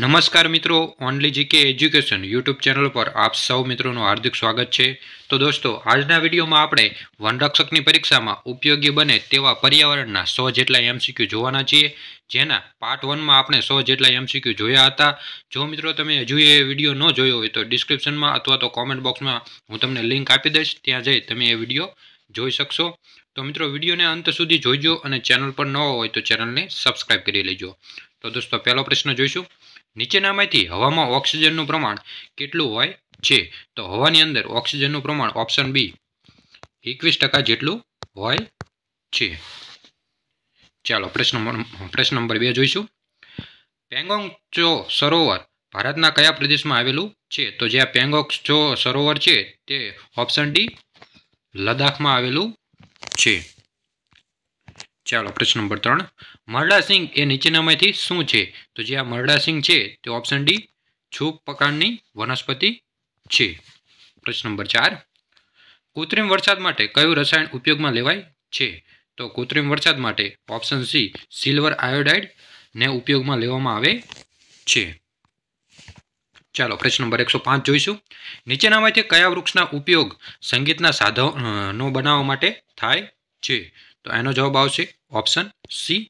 નમસ્કાર મિત્રો only GK education YouTube channel પર આપ સૌ મિત્રોનું હાર્દિક સ્વાગત છે તો દોસ્તો આજના વિડીયોમાં આપણે વનરક્ષકની પરીક્ષામાં ઉપયોગી બને તેવા પર્યાવરણના સો જેટલા એમસીક્યુ જોવાના છીએ જેના પાર્ટ વનમાં આપણે સો જેટલા એમસીક્યુ જોયા હતા જો મિત્રો તમે હજુ એ વિડીયો ન જોયો હોય તો ડિસ્ક્રિપ્શનમાં અથવા તો કોમેન્ટ બોક્સમાં હું તમને લિંક આપી દઈશ ત્યાં જઈ તમે એ વિડીયો જોઈ શકશો તો મિત્રો વિડીયોને અંત સુધી જોઈજો અને ચેનલ પર ન હોય તો ચેનલને સબસ્ક્રાઈબ કરી લેજો તો દોસ્તો પહેલો પ્રશ્ન જોઈશું નીચેનામાંથી હવામાં ઓક્સિજનનું પ્રમાણ કેટલું હોય છે તો હવાની અંદર ઓક્સિજનનું પ્રમાણ ઓપ્શન બી એકવીસ ટકા જેટલું હોય છે ચાલો પ્રશ્ન પ્રશ્ન નંબર બે જોઈશું પેંગોંગ ચો સરોવર ભારતના કયા પ્રદેશમાં આવેલું છે તો જ્યાં પેંગોંગ ચો સરોવર છે તે ઓપ્શન ડી લદ્દાખમાં આવેલું છે ચાલો પ્રશ્ન નંબર ત્રણ મરડાસિંગ એ નીચેનામાંથી શું છે તો જે આ મરડાસિંગ છે તે ઓપ્શન ડી છૂપ પ્રકારની વનસ્પતિ છે પ્રશ્ન નંબર ચાર કૃત્રિમ વરસાદ માટે કયું રસાયણ ઉપયોગમાં લેવાય છે તો કૃત્રિમ વરસાદ માટે ઓપ્શન સી સિલ્વર આયોડાઇડ ને ઉપયોગમાં લેવામાં આવે છે ચાલો પ્રશ્ન નંબર એકસો પાંચ જોઈશું નીચેનામાંથી કયા વૃક્ષના ઉપયોગ સંગીતના સાધનો બનાવવા માટે થાય છે તો એનો જવાબ આવશે ઓપ્શન સી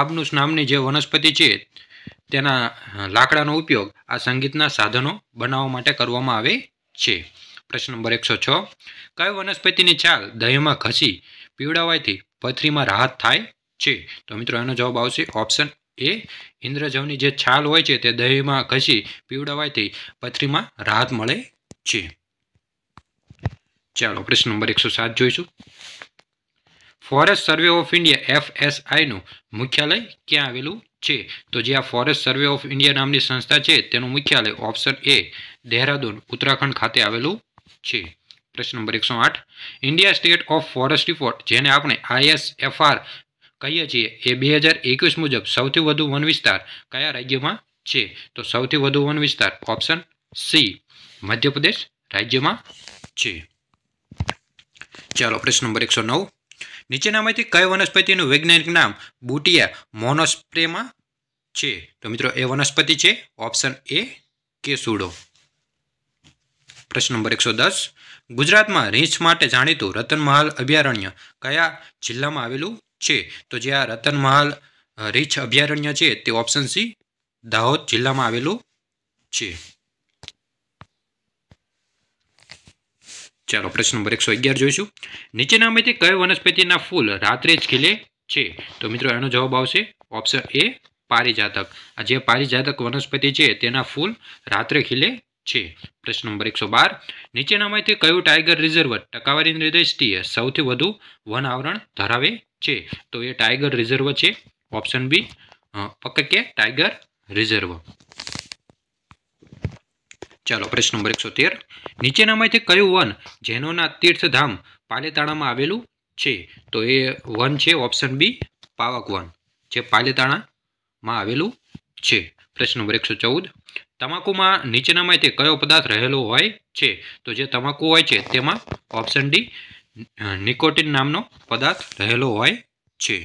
આબનુસ નામની જે વનસ્પતિ છે તેના લાકડાનો ઉપયોગ આ સંગીતના સાધનો બનાવવા માટે કરવામાં આવે છે પ્રશ્ન નંબર એકસો છ કઈ વનસ્પતિની છાલ દહીંમાં ઘસી પીવડાવવાથી પથરીમાં રાહત થાય છે તો મિત્રો એનો જવાબ આવશે ઓપ્શન એ ઇન્દ્રજવની જે છાલ હોય છે તે દહીંમાં ઘસી પીવડાવવાથી પથરીમાં રાહત મળે છે ચાલો પ્રશ્ન નંબર એકસો સાત જોઈશું ફોરેસ્ટ સર્વે ઓફ ઇન્ડિયા એફએસઆઈનું મુખ્યાલય ક્યાં આવેલું છે તો જે આ ફોરેસ્ટ સર્વે ઓફ ઇન્ડિયા નામની સંસ્થા છે તેનું મુખ્યાલય ઓપ્શન એ દેહરાદૂન ઉત્તરાખંડ ખાતે આવેલું છે પ્રશ્ન નંબર એકસો આઠ India state of forest report જેને આપણે આઈએસએફઆર કહીએ છીએ એ બે હજાર એકવીસ મુજબ સૌથી વધુ વન વિસ્તાર કયા રાજ્યમાં છે તો સૌથી વધુ વન વિસ્તાર ઓપ્શન સી મધ્યપ્રદેશ રાજ્યમાં છે ચાલો પ્રશ્ન નંબર એકસો નવ નીચેનામાંથી કઈ વનસ્પતિનું વૈજ્ઞાનિક નામ બુટિયા મોનોસ્પ્રેમાં છે તો મિત્રો એ વનસ્પતિ છે ઓપ્શન એ કેસુડો પ્રશ્ન નંબર એકસો દસ ગુજરાતમાં રીંછ માટે જાણીતું રતનમહાલ અભયારણ્ય કયા જિલ્લામાં આવેલું છે તો જે આ રતનમહાલ રીંછ અભયારણ્ય છે તે ઓપ્શન સી દાહોદ જિલ્લામાં આવેલું છે ચાલો પ્રશ્ન નંબર એકસો અગિયાર જોઈશું નીચેનામાંથી કઈ વનસ્પતિના ફૂલ રાત્રે જ ખીલે છે તો મિત્રો એનો જવાબ આવશે ઓપ્શન એ પારિજાતક આ જે પારિજાતક વનસ્પતિ છે તેના ફૂલ રાત્રે ખીલે છે પ્રશ્ન નંબર એકસો બાર નીચેનામાંથી કયું ટાઈગર રિઝર્વ ટકાવારીની નિર્દેશતીય સૌથી વધુ વન આવરણ ધરાવે છે તો એ ટાઈગર રિઝર્વ છે option B Pakke tiger reserve ચાલો પ્રશ્ન નંબર એકસો તેર નીચેનામાંથી કયું વન જૈનોના તીર્થધામ પાલેતાણામાં આવેલું છે તો એ વન છે ઓપ્શન બી પાવક વન જે પાલેતાણામાં આવેલું છે પ્રશ્ન નંબર એકસો ચૌદ તમાકુમાં નીચેનામાંથી કયો પદાર્થ રહેલો હોય છે તો જે તમાકુ હોય છે તેમાં ઓપ્શન ડી નિકોટિન નામનો પદાર્થ રહેલો હોય છે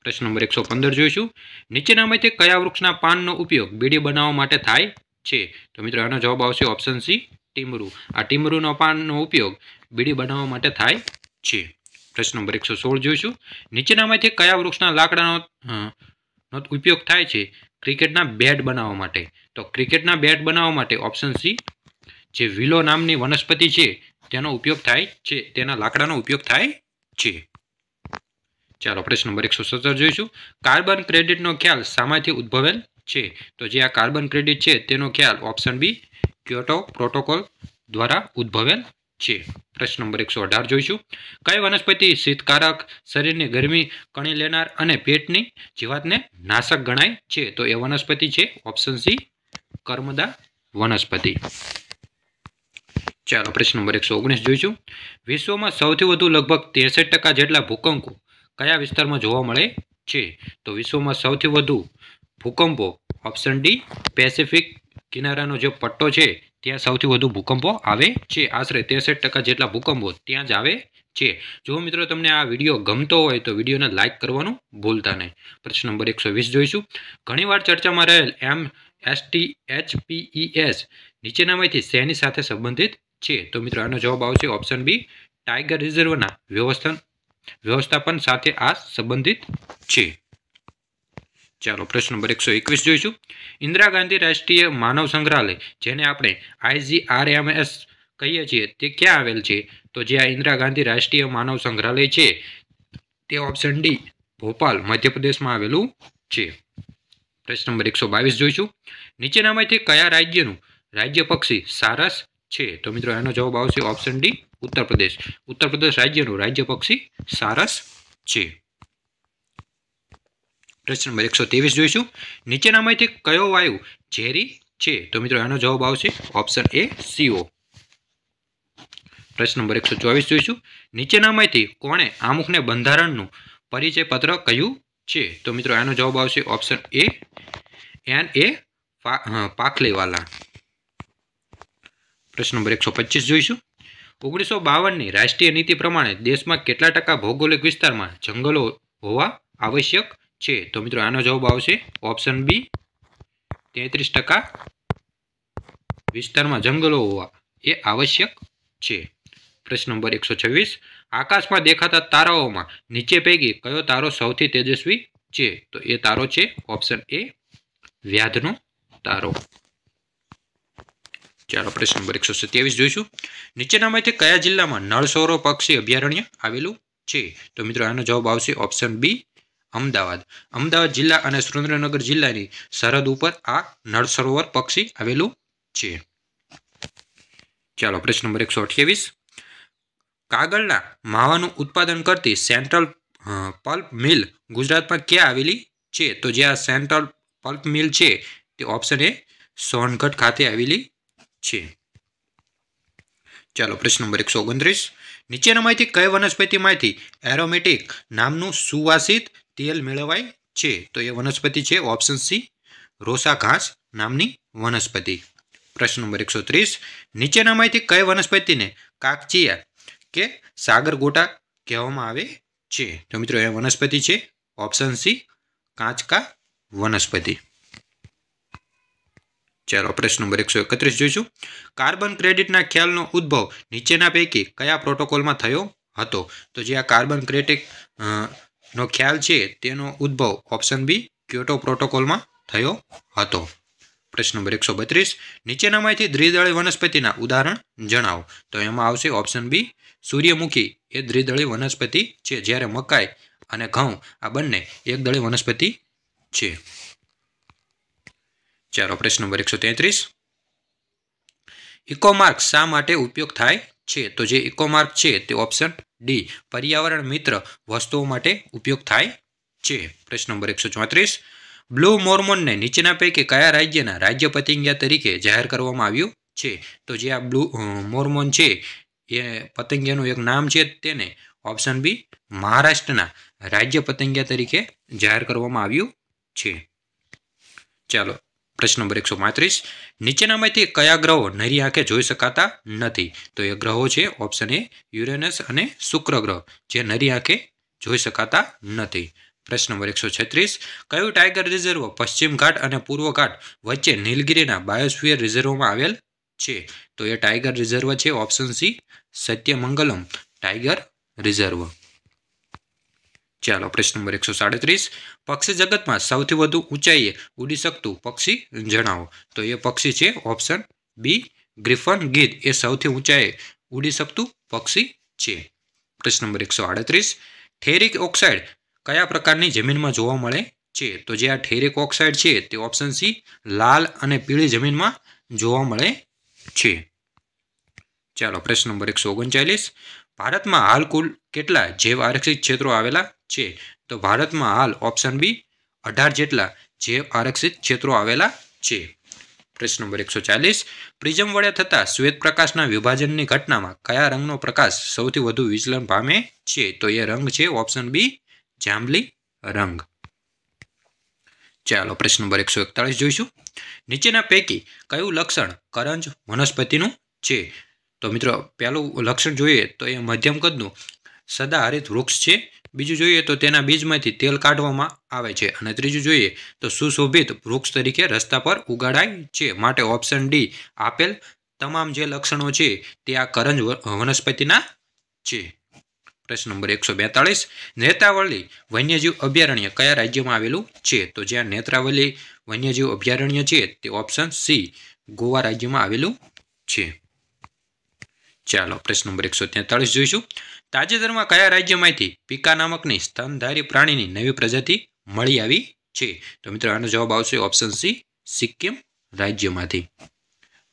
પ્રશ્ન નંબર એકસો પંદર જોઈશું નીચેનામાંથી કયા વૃક્ષના પાનનો ઉપયોગ બીડી બનાવવા માટે થાય છે તો મિત્રો એનો જવાબ આવશે ઓપ્શન સી ટીમરૂ આ ટીમરૂનો પાનનો ઉપયોગ બીડી બનાવવા માટે થાય છે પ્રશ્ન નંબર એકસો સોળ જોઈશું નીચેનામાંથી કયા વૃક્ષના લાકડાનો ઉપયોગ થાય છે ક્રિકેટના બેટ બનાવવા માટે તો ક્રિકેટના બેટ બનાવવા માટે ઓપ્શન સી જે વિલો નામની વનસ્પતિ છે તેનો ઉપયોગ થાય છે તેના લાકડાનો ઉપયોગ થાય છે ચાલો પ્રશ્ન નંબર એકસો સત્તર જોઈશું કાર્બન ક્રેડિટનો ખ્યાલ શામાંથી ઉદ્ભવેલ છે તો જે આ કાર્બન ક્રેડિટ છે તેનો ખ્યાલ ઓપ્શન બી ક્યોટો પ્રોટોકોલ દ્વારા ઉદ્ભવેલ છે પ્રશ્ન નંબર એકસો અઢાર જોઈશું કઈ વનસ્પતિ શીતકારક શરીરની ગરમી કણી લેનાર અને પેટની જીવાતને નાશક ગણાય છે તો એ વનસ્પતિ છે ઓપ્શન સી કર્મદા વનસ્પતિ ચાલો પ્રશ્ન નંબર એકસો ઓગણીસ જોઈશું વિશ્વમાં સૌથી વધુ લગભગ ત્રેસઠ ટકા જેટલા ભૂકંકો કયા વિસ્તારમાં જોવા મળે છે તો વિશ્વમાં સૌથી વધુ ભૂકંપો ઓપ્શન ડી પેસિફિક કિનારાનો જે પટ્ટો છે ત્યાં સૌથી વધુ ભૂકંપો આવે છે આશરે ત્રેસઠ ટકા જેટલા ભૂકંપો ત્યાં જ આવે છે જો મિત્રો તમને આ વિડીયો ગમતો હોય તો વિડીયોને લાઇક કરવાનું ભૂલતા નહીં પ્રશ્ન નંબર એકસો વીસ જોઈશું ઘણીવાર ચર્ચામાં રહેલ M S T ST HPES નીચેનામાંથી શેની સાથે સંબંધિત છે તો મિત્રો આનો જવાબ આવશે ઓપ્શન બી ટાઈગર રિઝર્વના વ્યવસ્થા વ્યવસ્થાપન સાથે આ સંબંધિત છે ચાલો પ્રશ્ન નંબર એકસો એકવીસ જોઈશું ઇન્દિરા ગાંધી રાષ્ટ્રીય માનવ સંગ્રહાલય જેને આપણે આઈજીઆરએમએસ કહીએ છીએ તે ક્યાં આવેલ છે તો જે આ ઇન્દિરા ગાંધી રાષ્ટ્રીય માનવ સંગ્રહાલય છે તે ઓપ્શન ડી ભોપાલ મધ્યપ્રદેશમાં આવેલું છે પ્રશ્ન નંબર એકસો બાવીસ જોઈશું નીચેનામાંથી કયા રાજ્યનું રાજ્ય પક્ષી સારસ છે તો મિત્રો એનો જવાબ આવશે ઓપ્શન ડી ઉત્તર પ્રદેશ ઉત્તર પ્રદેશ રાજ્યનું રાજ્ય પક્ષી સારસ છે પ્રશ્ન નંબર એકસો ત્રેવીસ જોઈશું નીચેનામાંથી કયો વાયુ ઝેરી છે તો મિત્રો એનો જવાબ આવશે ઓપ્શન એ સીઓ પ્રશ્ન નંબર એકસો ચોવીસ જોઈશું નીચેનામાંથી કોણે આમુખને બંધારણનું પરિચય પત્ર કહ્યું છે તો મિત્રો એનો જવાબ આવશે ઓપ્શન એ એન એ પાખલેવાલા પ્રશ્ન નંબર એકસો પચીસ જોઈશું ઓગણીસો બાવનની રાષ્ટ્રીય નીતિ પ્રમાણે દેશમાં કેટલા ટકા ભૌગોલિક વિસ્તારમાં જંગલો હોવા આવશ્યક છે તો મિત્રો આનો જવાબ આવશે ઓપ્શન બી તેત્રીસ ટકા વિસ્તારમાં જંગલો હોવા એ આવશ્યક છે પ્રશ્ન નંબર એકસો છવ્વીસ આકાશમાં દેખાતા તારાઓમાં નીચે પૈકી કયો તારો સૌથી તેજસ્વી છે તો એ તારો છે ઓપ્શન એ વ્યાધનો તારો ચાલો પ્રશ્ન નંબર એકસો સત્યાવીસ જોઈશું નીચેનામાંથી કયા જિલ્લામાં નળસોરો પક્ષી અભયારણ્ય આવેલું છે તો મિત્રો આનો જવાબ આવશે ઓપ્શન બી અમદાવાદ અમદાવાદ જિલ્લા અને સુરેન્દ્રનગર જિલ્લાની સરહદ ઉપર આ નળ સરોવર પક્ષી આવેલું છે ચાલો પ્રશ્ન નંબર એકસો અઠ્યાવીસ કાગળના માવાનું ઉત્પાદન કરતી સેન્ટ્રલ પલ્પ મિલ ગુજરાતમાં ક્યાં આવેલી છે તો જે આ સેન્ટ્રલ પલ્પ મિલ છે તે ઓપ્શન એ સોનગઢ ખાતે આવેલી છે ચાલો પ્રશ્ન નંબર એકસો ઓગણત્રીસ નીચેનામાંથી કઈ વનસ્પતિમાંથી એરોમેટિક નામનું સુવાસિત તેલ મેળવાય છે તો એ વનસ્પતિ છે ઓપ્શન સી રોસા ઘાસ નામની વનસ્પતિ પ્રશ્ન નંબર એકસો ત્રીસ નીચેનામાંથી કઈ વનસ્પતિને કાકચિયા કે સાગર ગોટા કહેવામાં આવે છે તો મિત્રો એ વનસ્પતિ છે ઓપ્શન સી કાંચકા વનસ્પતિ ચાલો પ્રશ્ન નંબર એકસો એકત્રીસ જોઈશું કાર્બન ક્રેડિટના ખ્યાલનો ઉદ્ભવ નીચેના પૈકી કયા પ્રોટોકોલમાં થયો હતો તો જે આ કાર્બન ક્રેડિટ નો ખ્યાલ છે તેનો ઉદ્ભવ ઓપ્શન બી ક્યોટો પ્રોટોકોલમાં થયો હતો પ્રશ્ન નંબર એકસો બત્રીસ નીચેનામાંથી દ્વિદળી વનસ્પતિના ઉદાહરણ જણાવો તો એમાં આવશે ઓપ્શન બી સૂર્યમુખી એ દ્વિદળી વનસ્પતિ છે જ્યારે મકાઈ અને ઘઉં આ બંને એકદળી વનસ્પતિ છે ચાલો પ્રશ્ન નંબર એકસો તેત્રીસ ઇકોમાર્ક શા માટે ઉપયોગ થાય છે તો જે ઇકોમાર્ક છે તે ઓપ્શન ડી પર્યાવરણ મિત્ર વસ્તુઓ માટે ઉપયોગ થાય છે પ્રશ્ન નંબર એકસો ચોત્રીસ બ્લુ મોર્મોનને નીચેના પૈકી કયા રાજ્યના રાજ્ય પતિંગિયા તરીકે જાહેર કરવામાં આવ્યું છે તો જે આ બ્લુ મોર્મોન છે એ પતંગિયાનું એક નામ છે તેને ઓપ્શન બી મહારાષ્ટ્રના રાજ્ય પતંગિયા તરીકે જાહેર કરવામાં આવ્યું છે ચાલો પ્રશ્ન નંબર એકસો પાંત્રીસ નીચેનામાંથી કયા ગ્રહો નરી આંખે જોઈ શકાતા નથી તો એ ગ્રહો છે ઓપ્શન એ યુરેનસ અને શુક્ર ગ્રહ જે નરી આંખે જોઈ શકાતા નથી પ્રશ્ન નંબર એકસો છત્રીસ કયું ટાઈગર રિઝર્વ પશ્ચિમ ઘાટ અને પૂર્વ ઘાટ વચ્ચે નીલગીરીના બાયોસ્ફિયર રિઝર્વમાં આવેલ છે તો એ ટાઈગર રિઝર્વ છે option C Sathyamangalam tiger reserve ચાલો પ્રશ્ન નંબર એકસો સાડત્રીસ પક્ષી જગતમાં સૌથી વધુ ઊંચાઈએ ઉડી શકતું પક્ષી જણાવો તો એ પક્ષી છે ઓપ્શન બી ગ્રીફન ગીધ એ સૌથી ઊંચાઈએ ઉડી શકતું પક્ષી છે પ્રશ્ન નંબર એકસો આડત્રીસ ઠેરિક ઓક્સાઇડ કયા પ્રકારની જમીનમાં જોવા મળે છે તો જે આ ઠેરિક ઓક્સાઇડ છે તે ઓપ્શન સી લાલ અને પીળી જમીનમાં જોવા મળે છે ચાલો પ્રશ્ન નંબર એકસો ઓગણચાલીસ ભારતમાં હાલ કુલ કેટલા જૈવ આરક્ષિત ક્ષેત્રો આવેલા છે તો ભારતમાં હાલ ઓપ્શન બી અઢાર જેટલા જે આરક્ષિત ક્ષેત્રો આવેલા છે પ્રશ્ન નંબર એકસો ચાલીસ પ્રિઝમ વડે થતા શ્વેત પ્રકાશના વિભાજનની ઘટનામાં કયા રંગનો પ્રકાશ સૌથી વધુ વિચલન પામે છે તો એ રંગ છે ઓપ્શન બી જાંબલી રંગ ચાલો પ્રશ્ન નંબર એકસો એકતાળીસ જોઈશું નીચેના પૈકી કયું લક્ષણ કરંજ વનસ્પતિનું છે તો મિત્રો પહેલું લક્ષણ જોઈએ તો એ મધ્યમ કદનું સદાહરિત વૃક્ષ છે બીજું જોઈએ તો તેના બીજમાંથી તેલ કાઢવામાં આવે છે અને ત્રીજું જોઈએ તો સુશોભિત વૃક્ષ તરીકે રસ્તા પર ઉગાડાય છે માટે ઓપ્શન ડી આપેલ તમામ જે લક્ષણો છે તે આ કરંજ વનસ્પતિના છે પ્રશ્ન નંબર એકસો બેતાળીસ નેત્રાવલી વન્યજીવ અભયારણ્ય કયા રાજ્યમાં આવેલું છે તો જ્યાં નેત્રાવલી વન્યજીવ અભયારણ્ય છે તે ઓપ્શન સી ગોવા રાજ્યમાં આવેલું છે ચાલો પ્રશ્ન નંબર એકસો તેતાળીસ જોઈશું તાજેતરમાં કયા રાજ્યમાંથી પીકા નામકની સ્તનધારી પ્રાણીની નવી પ્રજાતિ મળી આવી છે તો મિત્રો આનો જવાબ આવશે ઓપ્શન સી સિક્કિમ રાજ્યમાંથી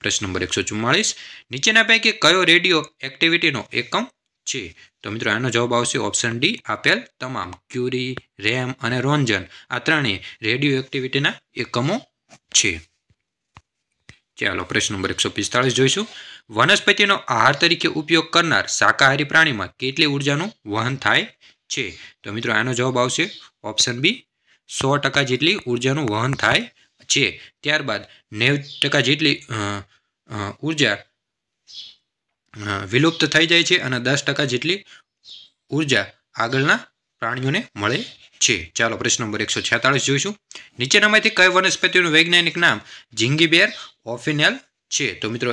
પ્રશ્ન નંબર એકસો ચુમ્માળીસ નીચેના પૈકી કયો રેડિયો એક્ટિવિટીનો એકમ છે તો મિત્રો આનો જવાબ આવશે ઓપ્શન ડી આપેલ તમામ ક્યુરી રેમ અને રોન્જન આ ત્રણેય રેડિયો એક્ટિવિટીના એકમો છે ચાલો પ્રશ્ન નંબર એકસો પિસ્તાળીસ જોઈશું વનસ્પતિનો આહાર તરીકે ઉપયોગ કરનાર શાકાહારી પ્રાણીમાં કેટલી ઉર્જાનું વહન થાય છે તો મિત્રો આનો જવાબ આવશે ઓપ્શન બી સો ટકા જેટલી ઉર્જાનું વહન થાય છે ત્યારબાદ નેવ ટકા જેટલી ઉર્જા વિલુપ્ત થઈ જાય છે અને દસ ટકા જેટલી ઉર્જા આગળના પ્રાણીઓને મળે છે ચાલો પ્રશ્ન નંબર એકસો છેતાળીસ જોઈશું નીચેનામાંથી કઈ વનસ્પતિનું વૈજ્ઞાનિક નામ જિંગીબેર ઓફિનેલ છે તો મિત્રો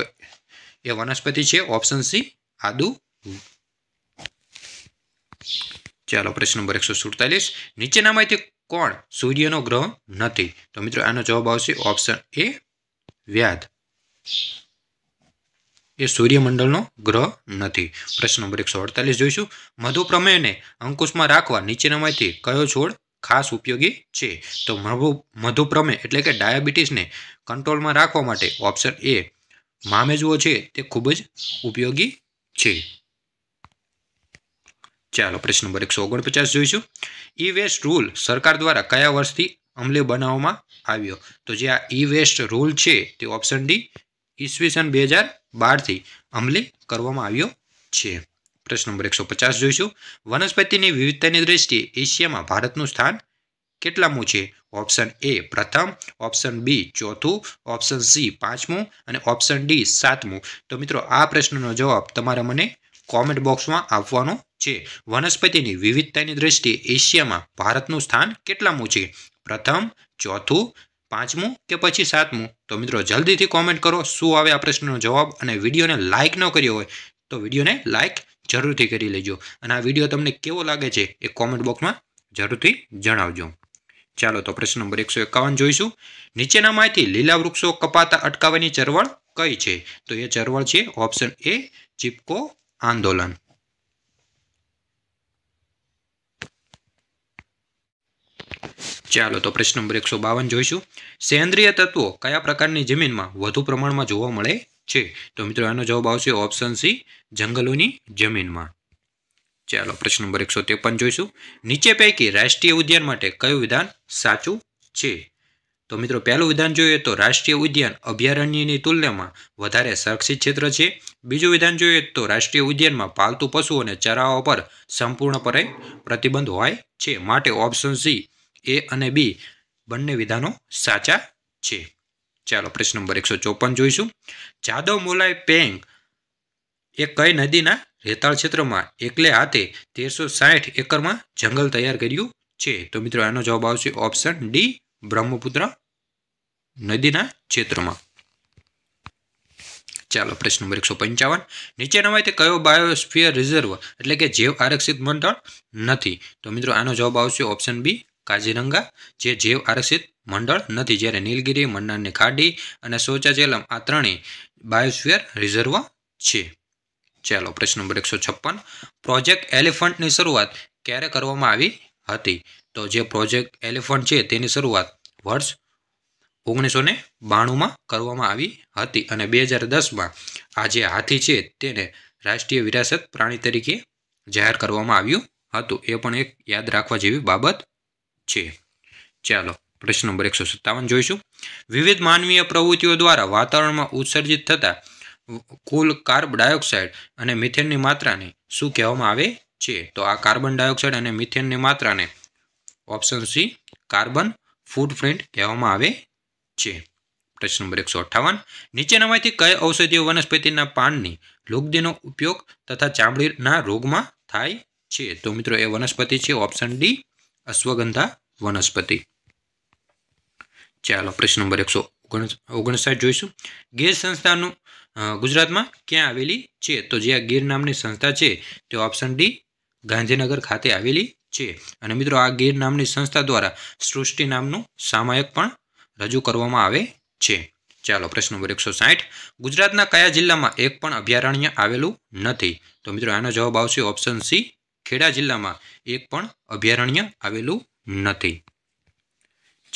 એ વનસ્પતિ છે ઓપ્શન સી આદુ ચાલો પ્રશ્ન નંબર એકસો સુડતાલીસ નીચેનામાંથી કોણ સૂર્યનો ગ્રહ નથી તો મિત્રો આનો જવાબ આવશે ઓપ્શન એ વ્યાધ એ સૂર્યમંડળનો ગ્રહ નથી પ્રશ્ન નંબર એકસો અડતાલીસ જોઈશું મધુ પ્રમેયને અંકુશમાં રાખવા નીચેનામાંથી કયો છોડ ખાસ ઉપયોગી છે તો મધુપ્રમે એટલે કે ડાયાબિટીસને કંટ્રોલમાં રાખવા માટે ઓપ્શન એ મામેજવો છે તે ખૂબ જ ઉપયોગી છે ચાલો પ્રશ્ન નંબર એકસો ઓગણપચાસ જોઈશું ઈ વેસ્ટ રૂલ સરકાર દ્વારા કયા વર્ષથી અમલી બનાવવામાં આવ્યો તો જે આ ઈ વેસ્ટ રૂલ છે તે ઓપ્શન ડી ઈસવીસન બે હજાર બારથી અમલી કરવામાં આવ્યો છે પ્રશ્ન નંબર એકસો પચાસ જોઈશું વનસ્પતિની વિવિધતાની દ્રષ્ટિએ એશિયામાં ભારતનું સ્થાન કેટલામું છે ઓપ્શન એ પ્રથમ ઓપ્શન બી ચોથું ઓપ્શન સી પાંચમું અને ઓપ્શન ડી સાતમું તો મિત્રો આ પ્રશ્નનો જવાબ તમારે મને કોમેન્ટ બોક્સમાં આપવાનો છે વનસ્પતિની વિવિધતાની દ્રષ્ટિએ એશિયામાં ભારતનું સ્થાન કેટલામું છે પ્રથમ ચોથું પાંચમું કે પછી સાતમું તો મિત્રો જલ્દીથી કોમેન્ટ કરો શું આવે આ પ્રશ્નનો જવાબ અને વિડીયોને લાઇક ન કર્યો હોય તો વિડીયોને લાઇક જરૂરથી કરી લેજો અને આ વિડીયો તમને કેવો લાગે છે એ કોમેન્ટ બોક્સમાં જરૂરથી જણાવજો ચાલો તો પ્રશ્ન નંબર એકસો એકાવન જોઈશું નીચેના માહિતી લીલા વૃક્ષો કપાતા અટકાવવાની ચળવળ કઈ છે તો એ ચળવળ છે ઓપ્શન એ ચીપકો આંદોલન ચાલો તો પ્રશ્ન નંબર એકસો બાવન જોઈશું સેન્દ્રિય તત્વો કયા પ્રકારની જમીનમાં વધુ પ્રમાણમાં જોવા મળે છે તો મિત્રો આનો જવાબ આવશે ઓપ્શન સી જંગલોની જમીનમાં ચાલો પ્રશ્ન નંબર એકસો ત્રેપન જોઈશું નીચે પૈકી રાષ્ટ્રીય ઉદ્યાન માટે કયું વિધાન સાચું છે તો મિત્રો પહેલું વિધાન જોઈએ તો રાષ્ટ્રીય ઉદ્યાન અભયારણ્યની તુલનામાં વધારે સંરક્ષિત ક્ષેત્ર છે બીજું વિધાન જોઈએ તો રાષ્ટ્રીય ઉદ્યાનમાં પાલતુ પશુઓને અને પર સંપૂર્ણપણે પ્રતિબંધ હોય છે માટે ઓપ્શન સી એ અને બી બંને વિધાનો સાચા છે ચાલો પ્રશ્ન નંબર એકસો ચોપન જોઈશું જાદવ મોલાય પેંગ એ કઈ નદીના રેતાળ ક્ષેત્રમાં એકલે હાથે તેરસો સાઠ એકરમાં જંગલ તૈયાર કર્યું છે તો મિત્રો આનો જવાબ આવશે ઓપ્શન ડી બ્રહ્મપુત્ર નદીના ક્ષેત્રમાં ચાલો પ્રશ્ન નંબર એકસો પંચાવન નીચેનામાંથી કયો બાયોસ્ફિયર રિઝર્વ એટલે કે જૈવ આરક્ષિત મંડળ નથી તો મિત્રો આનો જવાબ આવશે ઓપ્શન બી કાજીરંગા જે જૈવ આરક્ષિત મંડળ નથી જ્યારે નીલગિરી મન્નારની ખાડી અને શૌચાજેલમ આ ત્રણેય બાયોસ્ફિયર રિઝર્વ છે ચાલો પ્રશ્ન નંબર એકસો છપ્પન પ્રોજેક્ટ એલિફન્ટની શરૂઆત ક્યારે કરવામાં આવી હતી તો જે પ્રોજેક્ટ એલિફન્ટ છે તેની શરૂઆત વર્ષ ઓગણીસો ને બાણુંમાં કરવામાં આવી હતી અને બે હજાર દસમાં આ જે હાથી છે તેને રાષ્ટ્રીય વિરાસત પ્રાણી તરીકે જાહેર કરવામાં આવ્યું હતું એ પણ એક યાદ રાખવા જેવી બાબત છે ચાલો પ્રશ્ન નંબર એકસો સત્તાવન જોઈશું વિવિધ માનવીય પ્રવૃત્તિઓ દ્વારા વાતાવરણમાં ઉત્સર્જિત થતા કુલ કાર્બન ડાયોક્સાઇડ અને મિથેનની માત્રાને શું કહેવામાં આવે છે તો આ કાર્બન ડાયોક્સાઇડ અને મિથેનની માત્રાને ઓપ્શન સી કાર્બન ફૂટપ્રિન્ટ કહેવામાં આવે છે પ્રશ્ન નંબર એકસો અઠ્ઠાવન નીચેનામાંથી કઈ ઔષધીય વનસ્પતિના પાનની લુગદીનો ઉપયોગ તથા ચામડીના રોગમાં થાય છે તો મિત્રો એ વનસ્પતિ છે ઓપ્શન ડી અશ્વગંધા વનસ્પતિ ચાલો પ્રશ્ન નંબર એકસો ઓગણસાઠ જોઈશું ગીર સંસ્થાનું ગુજરાતમાં ક્યાં આવેલી છે તો જે આ ગીર નામની સંસ્થા છે તે ઓપ્શન ડી ગાંધીનગર ખાતે આવેલી છે અને મિત્રો આ ગીર નામની સંસ્થા દ્વારા સૃષ્ટિ નામનું સામાયિક પણ રજૂ કરવામાં આવે છે ચાલો પ્રશ્ન નંબર એકસો સાઠ ગુજરાતના કયા જિલ્લામાં એક પણ અભયારણ્ય આવેલું નથી તો મિત્રો આનો જવાબ આવશે ઓપ્શન સી ખેડા જિલ્લામાં એક પણ અભયારણ્ય આવેલું નથી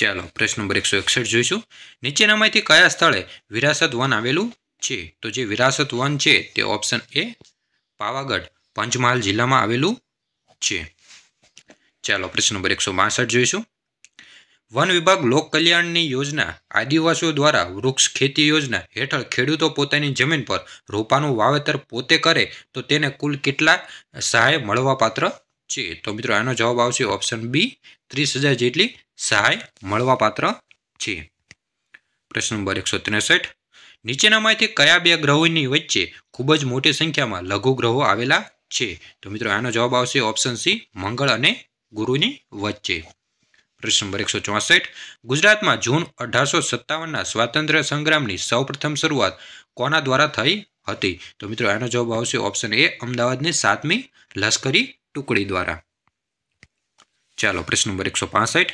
ચાલો પ્રશ્ન નંબર એકસો એકસઠ જોઈશું નીચેનામાંથી કયા સ્થળે વિરાસત વન આવેલું છે તો જે વિરાસત વન છે તે ઓપ્શન એ પાવાગઢ પંચમહાલ જિલ્લામાં આવેલું છે ચાલો પ્રશ્ન નંબર એકસો બાસઠ જોઈશું વન વિભાગ લોક કલ્યાણની યોજના આદિવાસીઓ દ્વારા વૃક્ષ ખેતી યોજના હેઠળ ખેડૂતો પોતાની જમીન પર રોપાનું વાવેતર પોતે કરે તો તેને કુલ કેટલા સહાય મળવાપાત્ર છે તો મિત્રો આનો જવાબ આવશે ઓપ્શન બી ત્રીસ હજાર જેટલી સહાય મળવાપાત્ર છે પ્રશ્ન નંબર એકસો ત્રેસઠ નીચેનામાંથી કયા બે ગ્રહોની વચ્ચે ખૂબ જ મોટી સંખ્યામાં લઘુ ગ્રહો આવેલા છે તો મિત્રો આનો જવાબ આવશે ઓપ્શન સી મંગળ અને ગુરુની વચ્ચે પ્રશ્ન એકસો ચોસઠ ગુજરાતમાં જૂન અઢારસો સત્તાવનના સ્વાતંત્ર્ય સંગ્રામની સૌપ્રથમ શરૂઆત કોના દ્વારા થઈ હતી તો મિત્રો એનો જવાબ આવશે ઓપ્શન એ અમદાવાદની સાતમી લશ્કરી ટુકડી દ્વારા ચાલો પ્રશ્ન નંબર એકસો પાસઠ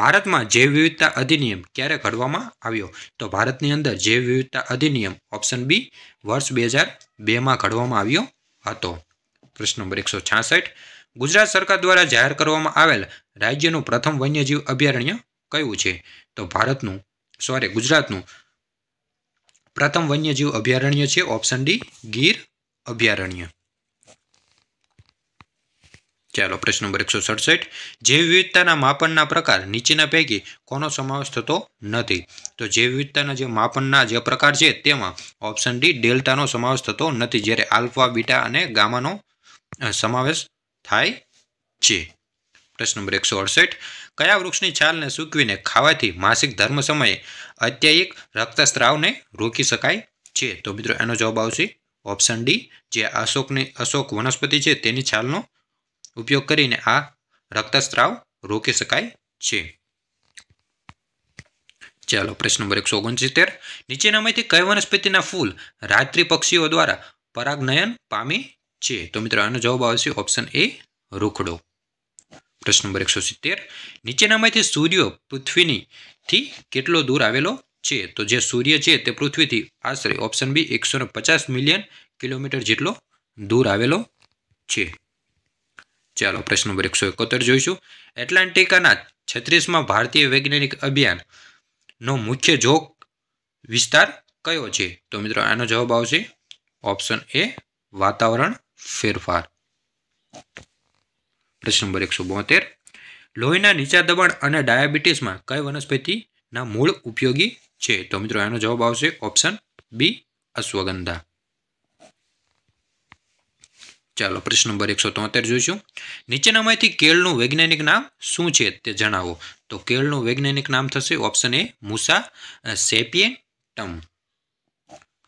ભારતમાં જૈવ વિવિધતા અધિનિયમ ક્યારે ઘડવામાં આવ્યો તો ભારતની અંદર જૈવ વિવિધતા અધિનિયમ ઓપ્શન બી વર્ષ બે હજાર બેમાં ઘડવામાં આવ્યો હતો પ્રશ્ન નંબર એકસો છાસઠ ગુજરાત સરકાર દ્વારા જાહેર કરવામાં આવેલ રાજ્યનું પ્રથમ વન્યજીવ અભયારણ્ય કયું છે તો ભારતનું સોરી ગુજરાતનું પ્રથમ વન્યજીવ અભયારણ્ય છે ઓપ્શન ડી ગીર અભયારણ્ય ચાલો પ્રશ્ન નંબર એકસો સડસઠ જૈવ વિવિધતાના માપનના પ્રકાર નીચેના પૈકી કોનો સમાવેશ થતો નથી તો જૈવ વિવિધતાના જે માપનના જે પ્રકાર છે તેમાં ઓપ્શન ડી ડેલ્ટાનો સમાવેશ થતો નથી જ્યારે આલ્ફા બીટા અને ગામાનો સમાવેશ થાય છે પ્રશ્ન નંબર એકસો અડસઠ કયા વૃક્ષની છાલને સૂકવીને ખાવાથી માસિક ધર્મ સમયે અત્યાયિક રક્તસ્ત્રાવને રોકી શકાય છે તો મિત્રો એનો જવાબ આવશે ઓપ્શન ડી જે અશોકની અશોક વનસ્પતિ છે તેની છાલનો ઉપયોગ કરીને આ રક્તસ્ત્રાવ રોકી શકાય છે ચાલો પ્રશ્ન નંબર એકસો ઓગણસિત્તેર નીચેનામાંથી કઈ વનસ્પતિના ફૂલ રાત્રિ પક્ષીઓ દ્વારા પરાગનયન પામી છે તો મિત્રો આનો જવાબ આવશે ઓપ્શન એ રોકડો પ્રશ્ન નંબર એકસો સિત્તેર નીચેનામાંથી સૂર્ય પૃથ્વીનીથી કેટલો દૂર આવેલો છે તો જે સૂર્ય છે તે પૃથ્વીથી આશરે ઓપ્શન બી એકસો પચાસ મિલિયન કિલોમીટર જેટલો દૂર આવેલો છે ચાલો પ્રશ્ન નંબર એકસો એકોતેર જોઈશું એટલાન્ટિકાના છત્રીસમાં ભારતીય વૈજ્ઞાનિક અભિયાનનો મુખ્ય જોગ વિસ્તાર કયો છે તો મિત્રો આનો જવાબ આવશે ઓપ્શન એ વાતાવરણ ફેરફાર પ્રશ્ન નંબર એકસો બોતેર લોહીના નીચા દબાણ અને ડાયાબિટીસમાં કઈ વનસ્પતિના મૂળ ઉપયોગી છે તો મિત્રો એનો જવાબ આવશે ઓપ્શન બી અશ્વગંધા ચાલો પ્રશ્ન નંબર એકસો તોતેર જોઈશું નીચેનામાંથી કેળનું વૈજ્ઞાનિક નામ શું છે તે જણાવો તો કેળનું વૈજ્ઞાનિક નામ થશે ઓપ્શન એ મુસા સેપિયન ટમ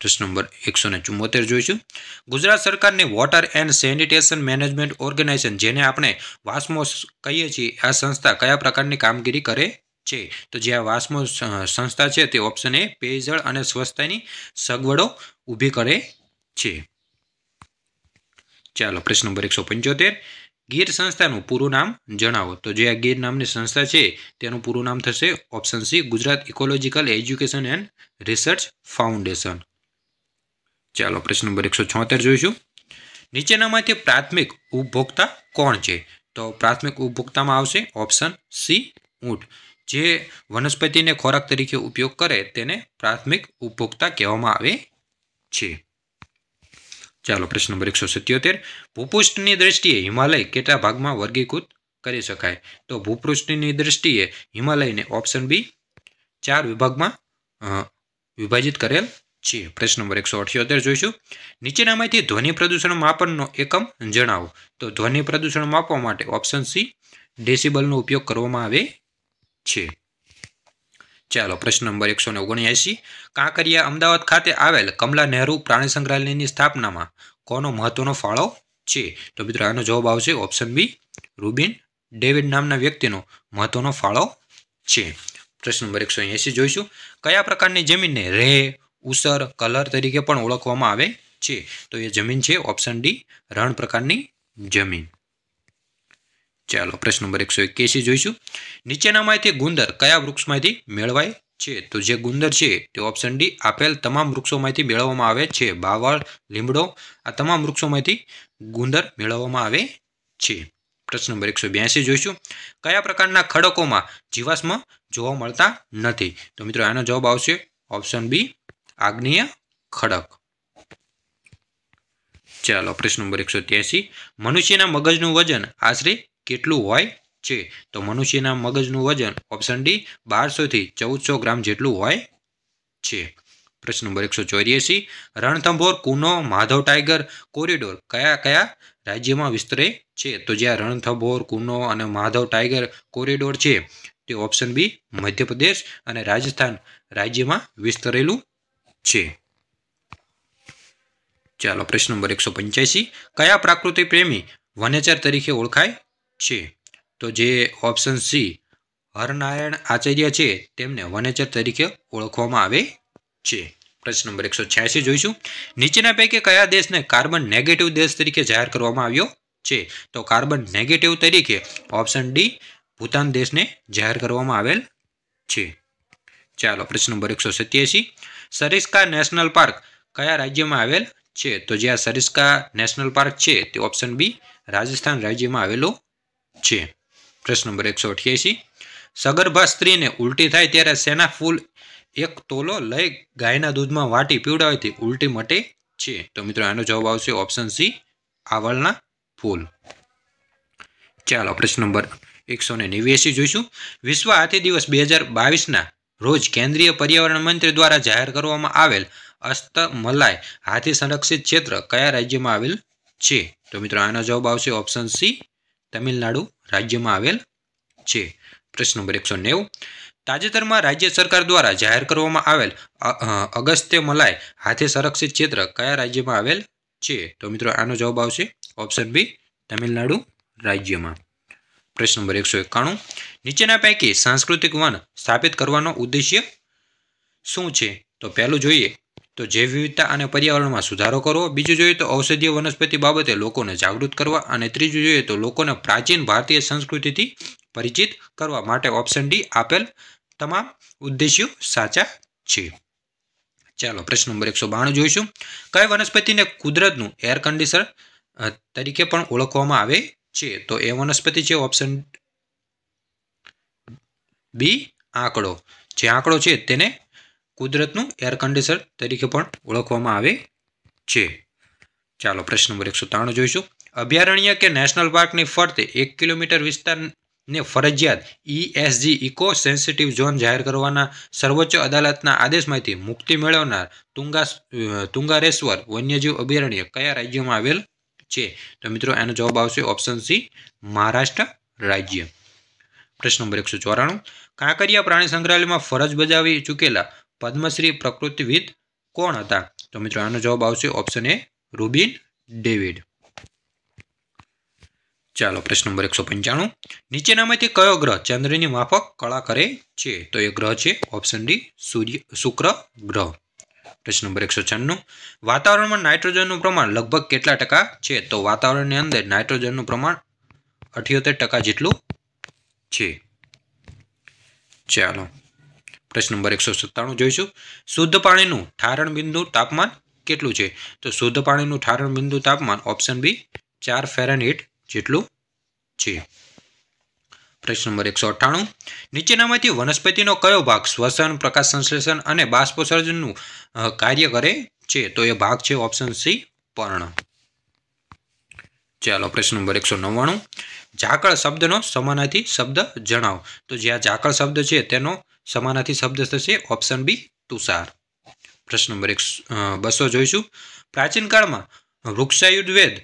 પ્રશ્ન નંબર એકસો ને ચુમ્મોતેર જોઈશું ગુજરાત સરકારની water and sanitation management organisation જેને આપણે વાસ્મો કહીએ છીએ આ સંસ્થા કયા પ્રકારની કામગીરી કરે છે તો જે આ વાસ્મો સંસ્થા છે તે ઓપ્શન એ પેયજળ અને સ્વચ્છતાની સગવડો ઊભી કરે છે ચાલો પ્રશ્ન નંબર એકસો પંચોતેર ગીર સંસ્થાનું પૂરું નામ જણાવો તો જે આ ગીર નામની સંસ્થા છે તેનું પૂરું નામ થશે option C Gujarat ecological education and research foundation ચાલો પ્રશ્ન નંબર એકસો છોતેર જોઈશું નીચેનામાંથી પ્રાથમિક ઉપભોક્તા કોણ છે તો પ્રાથમિક ઉપભોક્તામાં આવશે ઓપ્શન સી ઊંટ જે વનસ્પતિને ખોરાક તરીકે ઉપયોગ કરે તેને પ્રાથમિક ઉપભોક્તા કહેવામાં આવે છે ચાલો પ્રશ્ન નંબર એકસો સત્યોતેર ભૂપૃષ્ઠની દ્રષ્ટિએ હિમાલય કેટલા ભાગમાં વર્ગીકૃત કરી શકાય તો ભૂપૃષ્ઠની દ્રષ્ટિએ હિમાલયને ઓપ્શન બી ચાર વિભાગમાં વિભાજિત કરેલ છીએ પ્રશ્ન નંબર એકસો અઠ્યોતેર જોઈશું નીચેનામાંથી ધ્વનિ પ્રદૂષણ માપનનો એકમ જણાવો તો ધ્વનિ પ્રદૂષણ માપવા માટે ઓપ્શન સી ડેસિબલનો ઉપયોગ કરવામાં આવે છે ચાલો પ્રશ્ન નંબર એકસો ને ઓગણ્યાસી કાંકરિયા અમદાવાદ ખાતે આવેલ કમલા નહેરુ પ્રાણી સંગ્રહાલયની સ્થાપનામાં કોનો મહત્વનો ફાળો છે તો મિત્રો આનો જવાબ આવશે ઓપ્શન બી રૂબિન ડેવિડ નામના વ્યક્તિનો મહત્વનો ફાળો છે પ્રશ્ન નંબર એકસો એંસી જોઈશું કયા પ્રકારની જમીનને રેહ ઉસર કલર તરીકે પણ ઓળખવામાં આવે છે તો એ જમીન છે ઓપ્શન ડી રણ પ્રકારની જમીન ચાલો પ્રશ્ન નંબર એકસો એક્યાસી જોઈશું નીચેનામાંથી ગુંદર કયા વૃક્ષમાંથી મેળવાય છે તો જે ગુંદર છે તે ઓપ્શન ડી આપેલ તમામ વૃક્ષોમાંથી મેળવવામાં આવે છે બાવળ લીમડો આ તમામ વૃક્ષોમાંથી ગુંદર મેળવવામાં આવે છે પ્રશ્ન નંબર એકસો બ્યાસી જોઈશું કયા પ્રકારના ખડકોમાં જીવાશ્મ જોવા મળતા નથી તો મિત્રો આનો જવાબ આવશે ઓપ્શન બી આગ્નેય ખડક ચાલો પ્રશ્ન નંબર એકસો ત્યાસી મનુષ્યના મગજનું વજન આશરે કેટલું હોય છે તો મનુષ્યના મગજનું વજન ઓપ્શન ડી બારસોથી ચૌદસો ગ્રામ જેટલું હોય છે પ્રશ્ન નંબર એકસો ચોર્યાસી રણથંભોર કુનો માધવ ટાઈગર કોરિડોર કયા કયા રાજ્યમાં વિસ્તરે છે તો જ્યાં રણથંભોર કુનો અને માધવ ટાઈગર કોરિડોર છે તે ઓપ્શન બી મધ્યપ્રદેશ અને રાજસ્થાન રાજ્યમાં વિસ્તરેલું છે ચાલો પ્રશ્ન નંબર એકસો પંચ્યાસી કયા પ્રાકૃતિક પ્રેમી વનેચર તરીકે ઓળખાય છે તો જે ઓપ્શન સી હરનારાયણ આચાર્ય છે તેમને વનેચર તરીકે ઓળખવામાં આવે છે પ્રશ્ન નંબર એકસો છ્યાસી જોઈશું નીચેના પૈકી કયા દેશને કાર્બન નેગેટિવ દેશ તરીકે જાહેર કરવામાં આવ્યો છે તો કાર્બન નેગેટિવ તરીકે ઓપ્શન ડી ભૂતાન દેશને જાહેર કરવામાં આવેલ છે ચાલો પ્રશ્ન નંબર એકસો સત્યાસી સરિસ્કા નેશનલ પાર્ક કયા રાજ્યમાં આવેલ છે તો જે આ સરિસ્કા નેશનલ પાર્ક છે તે ઓપ્શન બી રાજસ્થાન રાજ્યમાં આવેલો છે પ્રશ્ન નંબર એકસો અઠ્યાસી સગર્ભા સ્ત્રીને ઉલટી થાય ત્યારે શેના ફૂલ એક તોલો લઈ ગાયના દૂધમાં વાટી પીવડાવવાથી ઉલટી મટે છે તો મિત્રો આનો જવાબ આવશે ઓપ્શન સી આવળના ફૂલ ચાલો પ્રશ્ન નંબર એકસો ને નેવ્યાસી જોઈશું વિશ્વ હાથી દિવસ બે હજાર બાવીસના રોજ કેન્દ્રીય પર્યાવરણ મંત્રી દ્વારા જાહેર કરવામાં આવેલ અસ્ત અસ્તમલાય હાથી સંરક્ષિત ક્ષેત્ર કયા રાજ્યમાં આવેલ છે તો મિત્રો આનો જવાબ આવશે ઓપ્શન સી તમિલનાડુ રાજ્યમાં આવેલ છે પ્રશ્ન નંબર એકસો નેવું તાજેતરમાં રાજ્ય સરકાર દ્વારા જાહેર કરવામાં આવેલ અગસ્ત્ય અગસ્ત્યમલાય હાથી સંરક્ષિત ક્ષેત્ર કયા રાજ્યમાં આવેલ છે તો મિત્રો આનો જવાબ આવશે ઓપ્શન બી તમિલનાડુ રાજ્યમાં પ્રશ્ન નંબર એકસો એકાણું નીચેના પૈકી સાંસ્કૃતિક વન સ્થાપિત કરવાનો ઉદ્દેશ્ય શું છે તો પહેલું જોઈએ તો જૈવ વિવિધતા અને પર્યાવરણમાં સુધારો કરવો બીજું જોઈએ તો ઔષધીય વનસ્પતિ બાબતે લોકોને જાગૃત કરવા અને ત્રીજું જોઈએ તો લોકોને પ્રાચીન ભારતીય સંસ્કૃતિથી પરિચિત કરવા માટે ઓપ્શન ડી આપેલ તમામ ઉદ્દેશ્યો સાચા છે ચાલો પ્રશ્ન નંબર એકસો બાણું જોઈશું કઈ વનસ્પતિને કુદરતનું એર કન્ડિશન તરીકે પણ ઓળખવામાં આવે છે તો એ વનસ્પતિ છે ઓપ્શન બી આંકડો જે આંકડો છે તેને કુદરતનું એર કન્ડિશનર તરીકે પણ ઓળખવામાં આવે છે ચાલો પ્રશ્ન નંબર એકસો ત્રાણું જોઈશું અભયારણ્ય કે નેશનલ પાર્કની ફરતે એક કિલોમીટર વિસ્તારને ફરજિયાત ઈએસજી ઇકો સેન્સિટિવ ઝોન જાહેર કરવાના સર્વોચ્ચ અદાલતના આદેશમાંથી મુક્તિ મેળવનાર તુંગા તુંગારેશ્વર વન્યજીવ અભયારણ્ય કયા રાજ્યમાં આવેલ છે તો મિત્રો એનો જવાબ આવશે ઓપ્શન સી મહારાષ્ટ્ર રાજ્ય પ્રશ્ન નંબર એકસો ચોરાણું કાંકરિયા પ્રાણી સંગ્રહાલયમાં ફરજ બજાવી ચૂકેલા પદ્મશ્રી પ્રકૃતિવિદ કોણ હતા તો મિત્રો આનો જવાબ આવશે ઓપ્શન એ રૂબિન ડેવિડ ચાલો પ્રશ્ન નંબર એકસો પંચાણું નીચેનામાંથી કયો ગ્રહ ચંદ્રની માફક કળા કરે છે તો એ ગ્રહ છે ઓપ્શન ડી સૂર્ય શુક્ર ગ્રહ પ્રશ્ન નંબર એકસો છન્નું વાતાવરણમાં નાઇટ્રોજનનું પ્રમાણ લગભગ કેટલા ટકા છે તો વાતાવરણની અંદર નાઇટ્રોજનનું પ્રમાણ અઠ્યોતેર ટકા જેટલું છે ચાલો પ્રશ્ન નંબર એકસો સત્તાણું જોઈશું શુદ્ધ પાણીનું ઠારણ બિંદુ તાપમાન કેટલું છે તો શુદ્ધ પાણીનું ઠારણ બિંદુ તાપમાન ઓપ્શન બી ચાર ફેરનહીટ જેટલું છે પ્રશ્ન નંબર એકસો અઠ્ઠાણું નીચેનામાંથી વનસ્પતિનો કયો ભાગ શ્વસન પ્રકાશ સંશ્લેષણ અને બાષ્પસર્જનનું કાર્ય કરે છે તો એ ભાગ છે ઓપ્શન સી પર્ણ ચાલો પ્રશ્ન નંબર એકસો નવ્વાણું ઝાકળ શબ્દનો સમાનાથી શબ્દ જણાવો તો જ્યાં ઝાકળ શબ્દ છે તેનો સમાનાથી શબ્દ થશે ઓપ્શન બી તુષાર પ્રશ્ન નંબર એક બસો જોઈશું પ્રાચીન કાળમાં વૃક્ષાયુર્વેદ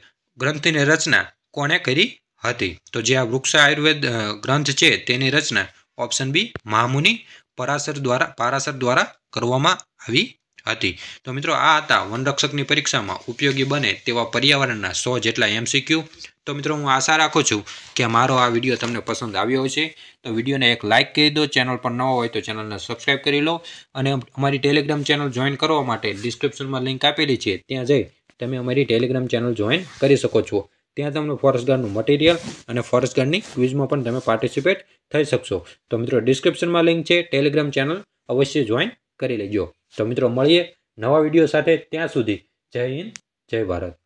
ગ્રંથિની રચના કોણે કરી હતી તો જે આ વૃક્ષ આયુર્વેદ ગ્રંથ છે તેની રચના ઓપ્શન બી મહામુનિ પરાસર દ્વારા પારાસર દ્વારા કરવામાં આવી હતી તો મિત્રો આ હતા વનરક્ષકની પરીક્ષામાં ઉપયોગી બને તેવા પર્યાવરણના સો જેટલા એમસીક્યુ તો મિત્રો હું આશા રાખું છું કે મારો આ વિડીયો તમને પસંદ આવ્યો છે તો વિડીયોને એક લાઇક કરી દો ચેનલ પર ન હોય તો ચેનલને સબસ્ક્રાઇબ કરી લો અને અમારી ટેલિગ્રામ ચેનલ જોઈન કરવા માટે ડિસ્ક્રિપ્શનમાં લિંક આપેલી છે ત્યાં જઈ તમે અમારી ટેલિગ્રામ ચેનલ જોઈન કરી શકો છો ત્યાં તમને ફોરેસ્ટ ગાર્ડનું મટીરિયલ અને ફોરેસ્ટ ગાર્ડની ક્વિઝમાં પણ તમે પાર્ટિસિપેટ થઈ શકશો તો મિત્રો ડિસ્ક્રિપ્શનમાં લિંક છે ટેલિગ્રામ ચેનલ અવશ્ય જોઈન કરી લેજો તો મિત્રો મળીએ નવા વિડીયો સાથે ત્યાં સુધી જય હિન્દ જય ભારત